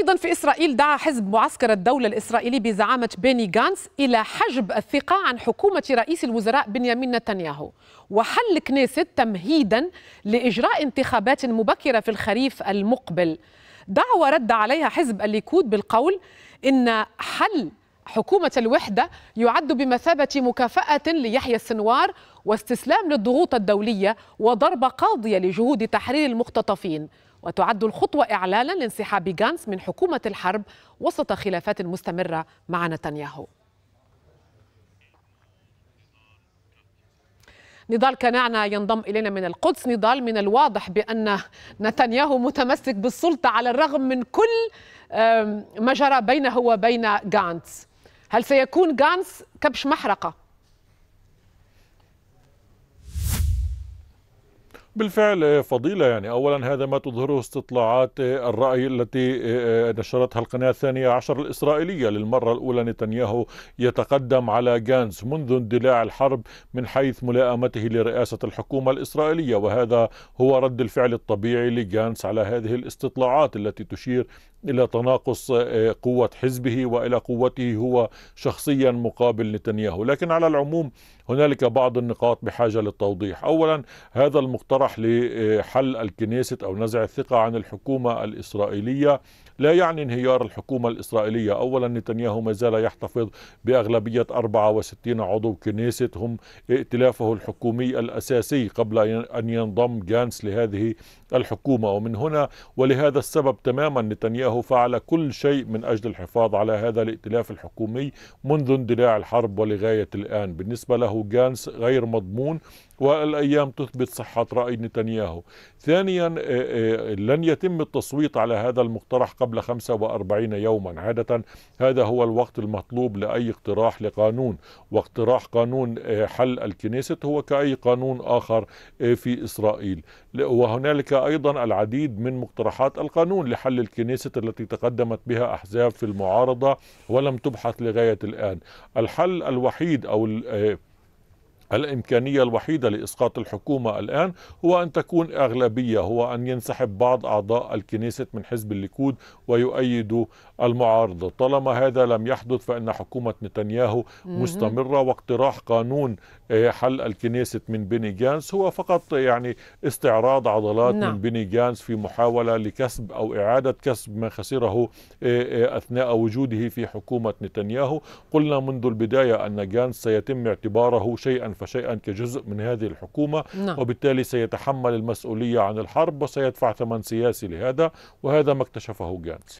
أيضا في إسرائيل دعا حزب معسكر الدولة الإسرائيلي بزعامة بيني غانس إلى حجب الثقة عن حكومة رئيس الوزراء بنيامين نتنياهو وحل كنيست تمهيدا لإجراء انتخابات مبكرة في الخريف المقبل دعوة رد عليها حزب الليكود بالقول إن حل حكومة الوحدة يعد بمثابة مكافأة ليحيى السنوار واستسلام للضغوط الدولية وضربة قاضية لجهود تحرير المختطفين وتعد الخطوة إعلانا لانسحاب غانس من حكومة الحرب وسط خلافات مستمرة مع نتنياهو نضال كنعنا ينضم إلينا من القدس نضال من الواضح بأن نتنياهو متمسك بالسلطة على الرغم من كل ما جرى بينه وبين غانس هل سيكون غانس كبش محرقة؟ بالفعل آه، فضيلة يعني أولا هذا ما تظهره استطلاعات آه، الرأي التي آه، نشرتها القناة الثانية عشر الإسرائيلية للمرة الأولى نتنياهو يتقدم على جانس منذ اندلاع الحرب من حيث ملائمته لرئاسة الحكومة الإسرائيلية وهذا هو رد الفعل الطبيعي لجانس على هذه الاستطلاعات التي تشير إلى تناقص قوة حزبه وإلى قوته هو شخصيا مقابل نتنياهو لكن على العموم هنالك بعض النقاط بحاجة للتوضيح أولا هذا المقترح لحل الكنيست أو نزع الثقة عن الحكومة الإسرائيلية لا يعني انهيار الحكومة الإسرائيلية أولا نتنياهو ما زال يحتفظ بأغلبية 64 عضو كنيست هم ائتلافه الحكومي الأساسي قبل أن ينضم جانس لهذه الحكومة ومن هنا ولهذا السبب تماما نتنياهو فعل كل شيء من أجل الحفاظ على هذا الائتلاف الحكومي منذ اندلاع الحرب ولغاية الآن بالنسبة له جانس غير مضمون والأيام تثبت صحة رأي نتنياهو ثانيا آه، آه، لن يتم التصويت على هذا المقترح قبل 45 يوما عادة هذا هو الوقت المطلوب لأي اقتراح لقانون واقتراح قانون آه، حل الكنيست هو كأي قانون آخر في إسرائيل وهنالك أيضا العديد من مقترحات القانون لحل الكنيست التي تقدمت بها أحزاب في المعارضة ولم تبحث لغاية الآن الحل الوحيد أو الإمكانية الوحيدة لإسقاط الحكومة الآن هو أن تكون أغلبية هو أن ينسحب بعض أعضاء الكنيسة من حزب الليكود ويؤيدوا المعارضة طالما هذا لم يحدث فإن حكومة نتنياهو مستمرة واقتراح قانون آه، حل الكنيسة من بيني جانس هو فقط يعني استعراض عضلات نعم. من بيني جانس في محاولة لكسب أو إعادة كسب ما خسره آه، آه، أثناء وجوده في حكومة نتنياهو قلنا منذ البداية أن جانس سيتم اعتباره شيئا يعرف شيئا كجزء من هذه الحكومة نعم. وبالتالي سيتحمل المسؤولية عن الحرب وسيدفع ثمن سياسي لهذا وهذا ما اكتشفه جانس